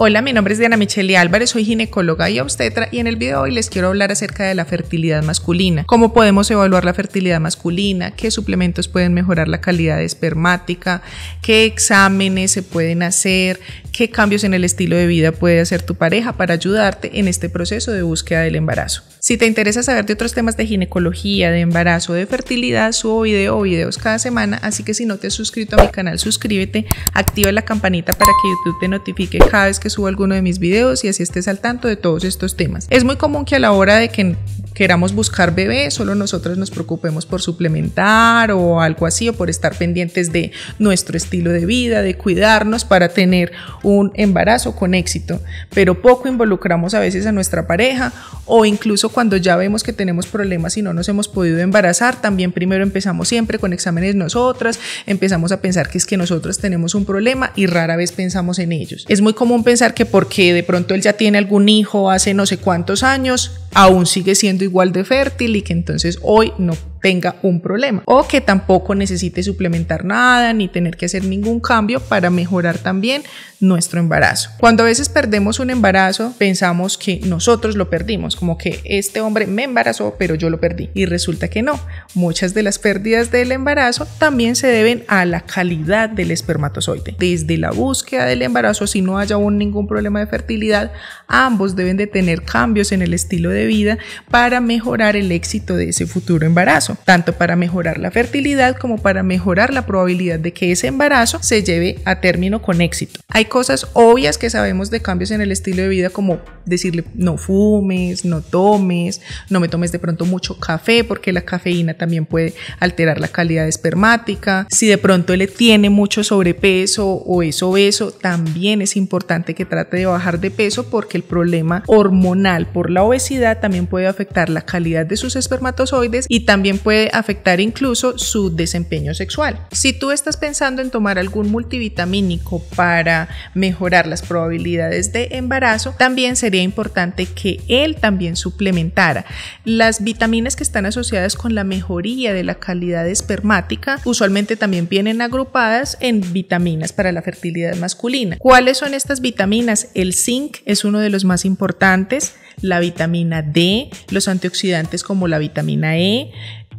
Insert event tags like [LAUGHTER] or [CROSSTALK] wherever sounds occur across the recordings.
Hola, mi nombre es Diana Michelle Álvarez, soy ginecóloga y obstetra y en el video de hoy les quiero hablar acerca de la fertilidad masculina, cómo podemos evaluar la fertilidad masculina, qué suplementos pueden mejorar la calidad espermática, qué exámenes se pueden hacer, qué cambios en el estilo de vida puede hacer tu pareja para ayudarte en este proceso de búsqueda del embarazo. Si te interesa saber de otros temas de ginecología, de embarazo, de fertilidad, subo video o videos cada semana, así que si no te has suscrito a mi canal, suscríbete, activa la campanita para que YouTube te notifique cada vez que subo alguno de mis videos y así estés al tanto de todos estos temas. Es muy común que a la hora de que queramos buscar bebé, solo nosotros nos preocupemos por suplementar o algo así, o por estar pendientes de nuestro estilo de vida, de cuidarnos para tener un embarazo con éxito, pero poco involucramos a veces a nuestra pareja o incluso cuando ya vemos que tenemos problemas y no nos hemos podido embarazar, también primero empezamos siempre con exámenes nosotras, empezamos a pensar que es que nosotros tenemos un problema y rara vez pensamos en ellos. Es muy común pensar que porque de pronto él ya tiene algún hijo hace no sé cuántos años, aún sigue siendo igual de fértil y que entonces hoy no tenga un problema o que tampoco necesite suplementar nada ni tener que hacer ningún cambio para mejorar también nuestro embarazo. Cuando a veces perdemos un embarazo, pensamos que nosotros lo perdimos, como que este hombre me embarazó, pero yo lo perdí. Y resulta que no. Muchas de las pérdidas del embarazo también se deben a la calidad del espermatozoide. Desde la búsqueda del embarazo, si no haya aún ningún problema de fertilidad, ambos deben de tener cambios en el estilo de vida para mejorar el éxito de ese futuro embarazo tanto para mejorar la fertilidad como para mejorar la probabilidad de que ese embarazo se lleve a término con éxito. Hay cosas obvias que sabemos de cambios en el estilo de vida como decirle no fumes, no tomes, no me tomes de pronto mucho café porque la cafeína también puede alterar la calidad espermática. Si de pronto le tiene mucho sobrepeso o es obeso, también es importante que trate de bajar de peso porque el problema hormonal por la obesidad también puede afectar la calidad de sus espermatozoides y también puede afectar incluso su desempeño sexual. Si tú estás pensando en tomar algún multivitamínico para mejorar las probabilidades de embarazo, también sería importante que él también suplementara. Las vitaminas que están asociadas con la mejoría de la calidad espermática usualmente también vienen agrupadas en vitaminas para la fertilidad masculina. ¿Cuáles son estas vitaminas? El zinc es uno de los más importantes, la vitamina D, los antioxidantes como la vitamina E,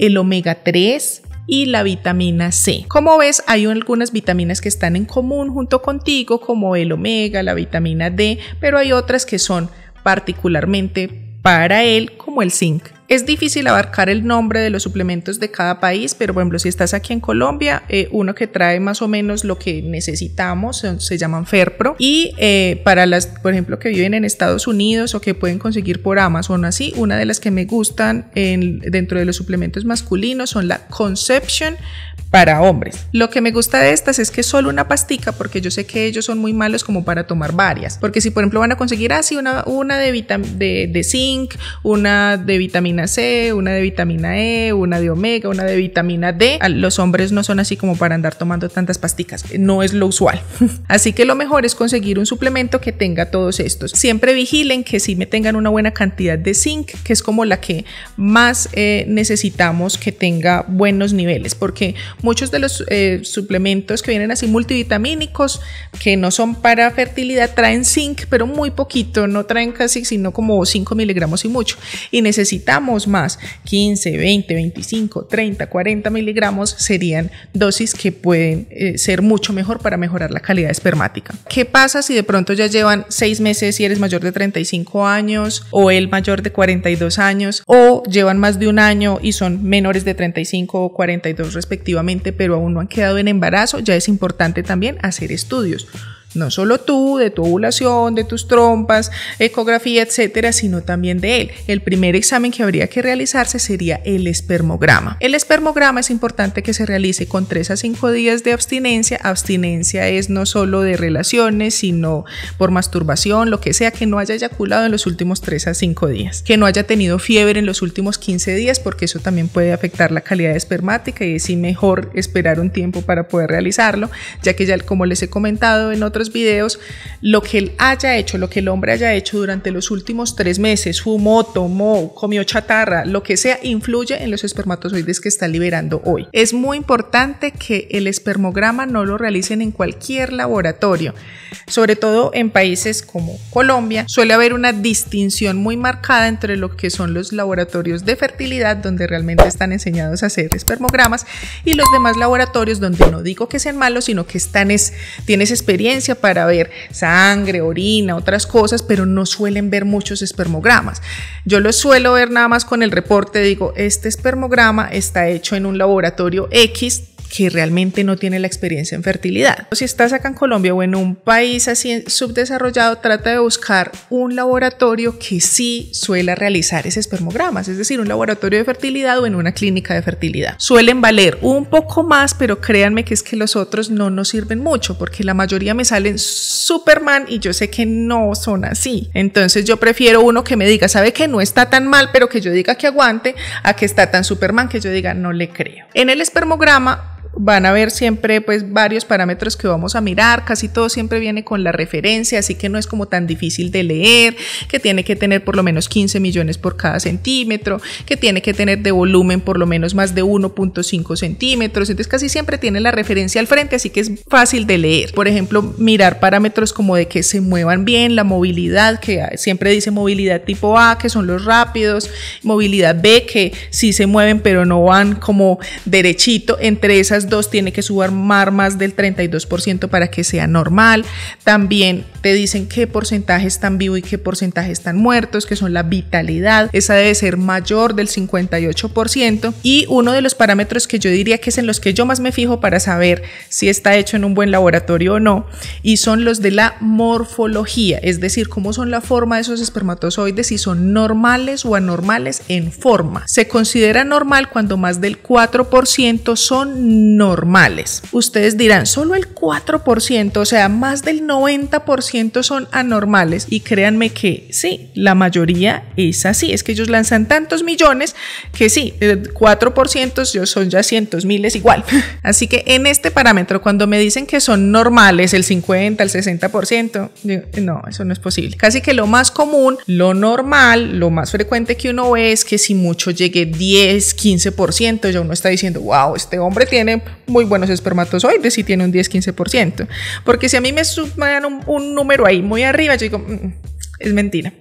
el omega 3 y la vitamina C. Como ves, hay algunas vitaminas que están en común junto contigo, como el omega, la vitamina D, pero hay otras que son particularmente para él, como el zinc. Es difícil abarcar el nombre de los suplementos de cada país, pero por ejemplo, si estás aquí en Colombia, eh, uno que trae más o menos lo que necesitamos se, llaman Ferpro. Y eh, para las, por ejemplo, que viven en Estados Unidos o que pueden conseguir por Amazon así, una de las que me gustan dentro de los suplementos masculinos son la Conception para hombres. Lo que me gusta de estas es que solo una pastica, porque yo sé que ellos son muy malos como para tomar varias. Porque si, por ejemplo, van a conseguir así una, de zinc, una de vitamina C, una de vitamina E, una de omega, una de vitamina D. Ah, los hombres no son así como para andar tomando tantas pasticas, no es lo usual. [LAUGHS] Así que lo mejor es conseguir un suplemento que tenga todos estos. Siempre vigilen que sí me tengan una buena cantidad de zinc, que es como la que más eh, necesitamos que tenga buenos niveles, porque muchos de los eh, suplementos que vienen así multivitamínicos, que no son para fertilidad, traen zinc, pero muy poquito, no traen casi sino como 5 miligramos y mucho. Y necesitamos más 15, 20, 25, 30, 40 miligramos serían dosis que pueden eh, ser mucho mejor para mejorar la calidad espermática. ¿Qué pasa si de pronto ya llevan 6 meses y eres mayor de 35 años o el mayor de 42 años o llevan más de un año y son menores de 35 o 42 respectivamente pero aún no han quedado en embarazo? Ya es importante también hacer estudios. No solo tú, de tu ovulación, de tus trompas, ecografía, etcétera, sino también de él. El primer examen que habría que realizarse sería el espermograma. El espermograma es importante que se realice con 3 a 5 días de abstinencia. Abstinencia es no solo de relaciones, sino por masturbación, lo que sea, que no haya eyaculado en los últimos 3 a 5 días, que no haya tenido fiebre en los últimos 15 días, porque eso también puede afectar la calidad espermática y es mejor esperar un tiempo para poder realizarlo, ya que ya como les he comentado en otro los videos, lo que él haya hecho, lo que el hombre haya hecho durante los últimos tres meses, fumó, tomó, comió chatarra, lo que sea, influye en los espermatozoides que está liberando hoy. Es muy importante que el espermograma no lo realicen en cualquier laboratorio, sobre todo en países como Colombia, suele haber una distinción muy marcada entre lo que son los laboratorios de fertilidad, donde realmente están enseñados a hacer espermogramas, y los demás laboratorios donde no digo que sean malos, sino que están tienes experiencia, para ver sangre, orina, otras cosas, pero no suelen ver muchos espermogramas. Yo lo suelo ver nada más con el reporte, digo, este espermograma está hecho en un laboratorio X que realmente no tiene la experiencia en fertilidad. Si estás acá en Colombia o en un país así subdesarrollado, trata de buscar un laboratorio que sí suela realizar ese espermograma, es decir, un laboratorio de fertilidad o en una clínica de fertilidad. Suelen valer un poco más, pero créanme que es que los otros no nos sirven mucho porque la mayoría me salen Superman y yo sé que no son así. Entonces yo prefiero uno que me diga, sabe que no está tan mal, pero que yo diga que aguante, a que está tan Superman que yo diga no le creo. En el espermograma van a ver siempre pues varios parámetros que vamos a mirar, casi todo siempre viene con la referencia, así que no es como tan difícil de leer, que tiene que tener por lo menos 15 millones por cada centímetro, que tiene que tener de volumen por lo menos más de 1.5 centímetros, entonces casi siempre tiene la referencia al frente, así que es fácil de leer. Por ejemplo, mirar parámetros como de que se muevan bien, la movilidad, que siempre dice movilidad tipo A, que son los rápidos, movilidad B, que sí se mueven pero no van como derechito entre esas dos tiene que subarmar más del 32% para que sea normal. También te dicen qué porcentaje están vivos y qué porcentaje están muertos, que son la vitalidad. Esa debe ser mayor del 58%. Y uno de los parámetros que yo diría que es en los que yo más me fijo para saber si está hecho en un buen laboratorio o no, y son los de la morfología, es decir, cómo son la forma de esos espermatozoides, si son normales o anormales en forma. Se considera normal cuando más del 4% son normales. Ustedes dirán, solo el 4%, o sea, más del 90% son anormales y créanme que sí, la mayoría es así, es que ellos lanzan tantos millones que sí, 4% son ya cientos miles igual. [LAUGHS] Así que en este parámetro, cuando me dicen que son normales el 50, el 60%, no, eso no es posible. Casi que lo más común, lo normal, lo más frecuente que uno ve es que si mucho llegue 10, 15%, ya uno está diciendo, wow, este hombre tiene muy buenos espermatozoides y tiene un 10-15%. Porque si a mí me suman un, número ahí muy arriba, yo digo, mm, mm, es mentira.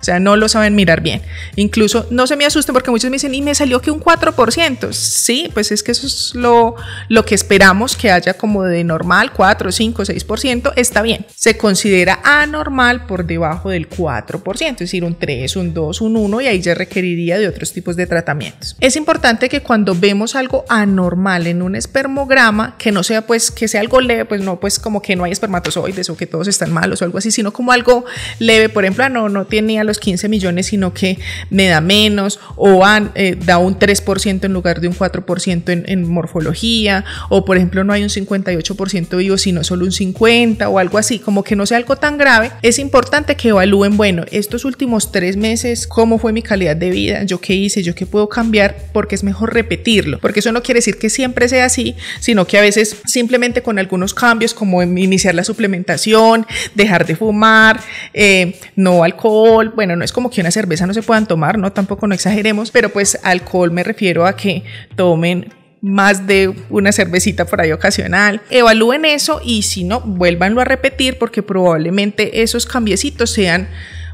O sea, no lo saben mirar bien. Incluso no se me asusten porque muchos me dicen, y me salió que un 4%. Sí, pues es que eso es lo, lo que esperamos que haya como de normal, 4, 5, 6%. Está bien. Se considera anormal por debajo del 4%, es decir, un 3, un 2, un 1 y ahí ya requeriría de otros tipos de tratamientos. Es importante que cuando vemos algo anormal en un espermograma, que no sea pues que sea algo leve, pues no pues como que no hay espermatozoides o que todos están malos o algo así, sino como algo leve, por ejemplo, no, no tenía los 15 millones, sino que me da menos o eh, da un 3% en lugar de un 4% en, morfología o por ejemplo no hay un 58% vivo sino solo un 50 o algo así, como que no sea algo tan grave, es importante que evalúen, bueno, estos últimos tres meses, cómo fue mi calidad de vida, yo qué hice, yo qué puedo cambiar, porque es mejor repetirlo, porque eso no quiere decir que siempre sea así, sino que a veces simplemente con algunos cambios como iniciar la suplementación, dejar de fumar, eh, no alcohol, bueno, no es como que una cerveza no se puedan tomar, no, tampoco no exageremos, pero pues alcohol me refiero a que tomen más de una cervecita por ahí ocasional. Evalúen eso y si no, vuélvanlo a repetir porque probablemente esos cambiecitos sean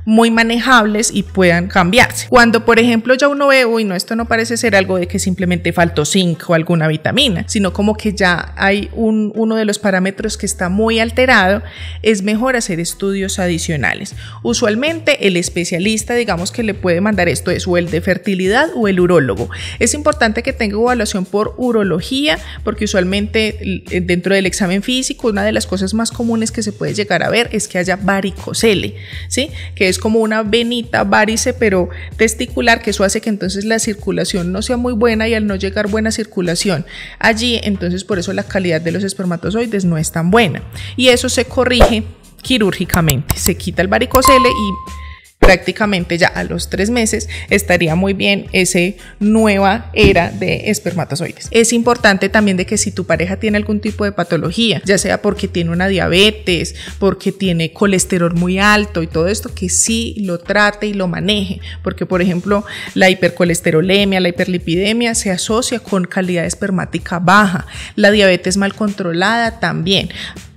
muy manejables y puedan cambiarse. Cuando, por ejemplo, ya uno ve, uy, no, esto no parece ser algo de que simplemente faltó zinc o alguna vitamina, sino como que ya hay un, uno de los parámetros que está muy alterado, es mejor hacer estudios adicionales. Usualmente el especialista, digamos que le puede mandar esto es o el de fertilidad o el urólogo. Es importante que tenga evaluación por urología, porque usualmente eh, dentro del examen físico, una de las cosas más comunes que se puede llegar a ver es que haya varicocele, ¿sí? Que es es como una venita varice, pero testicular, que eso hace que entonces la circulación no sea muy buena y al no llegar buena circulación allí, entonces por eso la calidad de los espermatozoides no es tan buena. Y eso se corrige quirúrgicamente. Se quita el varicocele y prácticamente ya a los tres meses estaría muy bien esa nueva era de espermatozoides. Es importante también de que si tu pareja tiene algún tipo de patología, ya sea porque tiene una diabetes, porque tiene colesterol muy alto y todo esto, que sí lo trate y lo maneje, porque por ejemplo la hipercolesterolemia, la hiperlipidemia se asocia con calidad espermática baja, la diabetes mal controlada también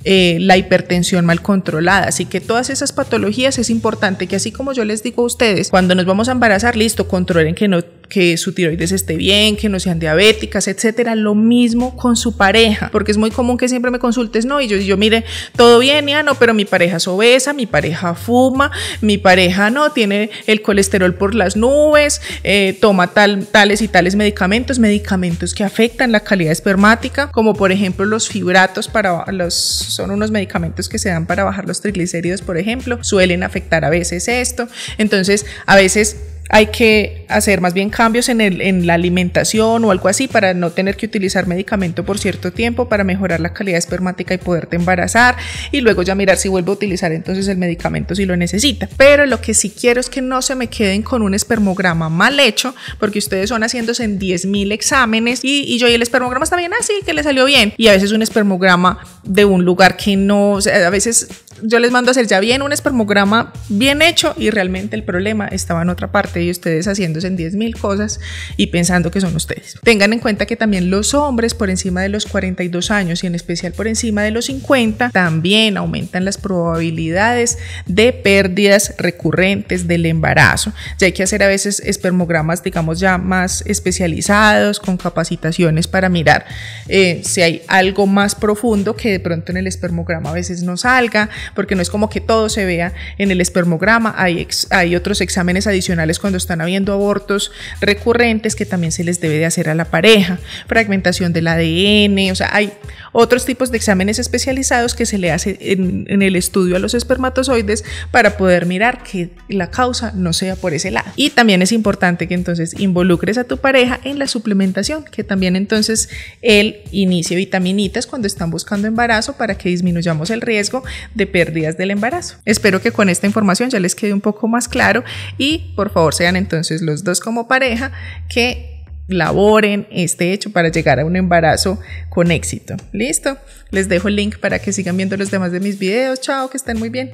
eh, la hipertensión mal controlada. Así que todas esas patologías es importante que así como yo les digo a ustedes, cuando nos vamos a embarazar, listo, controlen que no que su tiroides esté bien, que no sean diabéticas, etcétera. Lo mismo con su pareja, porque es muy común que siempre me consultes, no, y yo, yo mire, todo bien, ya no, pero mi pareja es obesa, mi pareja fuma, mi pareja no, tiene el colesterol por las nubes, eh, toma tales y tales medicamentos, medicamentos que afectan la calidad espermática, como por ejemplo los fibratos, para los, son unos medicamentos que se dan para bajar los triglicéridos, por ejemplo, suelen afectar a veces esto. Entonces, a veces hay que hacer más bien cambios en, el, en, la alimentación o algo así para no tener que utilizar medicamento por cierto tiempo para mejorar la calidad espermática y poderte embarazar y luego ya mirar si vuelvo a utilizar entonces el medicamento si lo necesita. Pero lo que sí quiero es que no se me queden con un espermograma mal hecho porque ustedes son haciéndose en 10.000 exámenes y, yo y el espermograma está bien así, ah, que le salió bien. Y a veces un espermograma de un lugar que no, a veces yo les mando a hacer ya bien un espermograma bien hecho y realmente el problema estaba en otra parte y ustedes haciéndose en 10.000 cosas y pensando que son ustedes. Tengan en cuenta que también los hombres por encima de los 42 años y en especial por encima de los 50 también aumentan las probabilidades de pérdidas recurrentes del embarazo. Ya hay que hacer a veces espermogramas, digamos, ya más especializados, con capacitaciones para mirar eh, si hay algo más profundo que de pronto en el espermograma a veces no salga, porque no es como que todo se vea en el espermograma, hay, hay otros exámenes adicionales con cuando están habiendo abortos recurrentes que también se les debe de hacer a la pareja, fragmentación del ADN, o sea, hay otros tipos de exámenes especializados que se le hace en, el estudio a los espermatozoides para poder mirar que la causa no sea por ese lado. Y también es importante que entonces involucres a tu pareja en la suplementación, que también entonces él inicie vitaminitas cuando están buscando embarazo para que disminuyamos el riesgo de pérdidas del embarazo. Espero que con esta información ya les quede un poco más claro y por favor sean entonces los dos como pareja que laboren este hecho para llegar a un embarazo con éxito. ¿Listo? Les dejo el link para que sigan viendo los demás de mis videos. Chao, que estén muy bien.